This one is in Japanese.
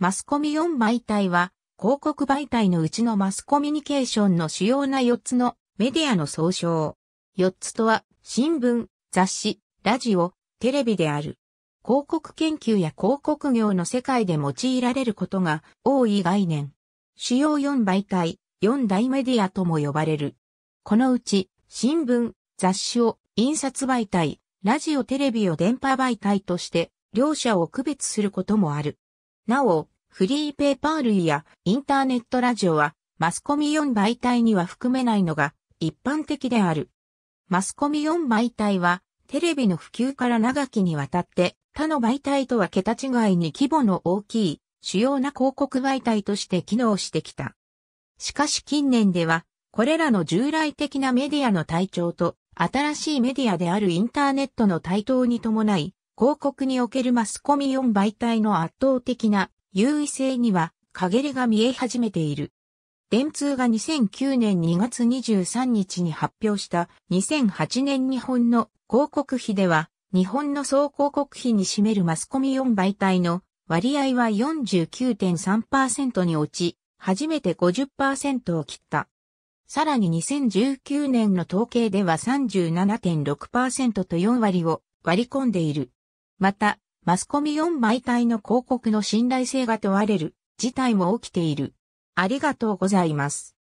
マスコミ4媒体は、広告媒体のうちのマスコミュニケーションの主要な4つのメディアの総称。4つとは、新聞、雑誌、ラジオ、テレビである。広告研究や広告業の世界で用いられることが多い概念。主要4媒体、4大メディアとも呼ばれる。このうち、新聞、雑誌を印刷媒体、ラジオテレビを電波媒体として、両者を区別することもある。なお、フリーペーパー類やインターネットラジオはマスコミ4媒体には含めないのが一般的である。マスコミ4媒体はテレビの普及から長きにわたって他の媒体とは桁違いに規模の大きい主要な広告媒体として機能してきた。しかし近年ではこれらの従来的なメディアの体調と新しいメディアであるインターネットの台頭に伴い広告におけるマスコミ4媒体の圧倒的な優位性には陰りが見え始めている。電通が2009年2月23日に発表した2008年日本の広告費では日本の総広告費に占めるマスコミ4媒体の割合は49.3%に落ち、初めて50%を切った。さらに2019年の統計では37.6%と4割を割り込んでいる。また、マスコミ4媒体の広告の信頼性が問われる事態も起きている。ありがとうございます。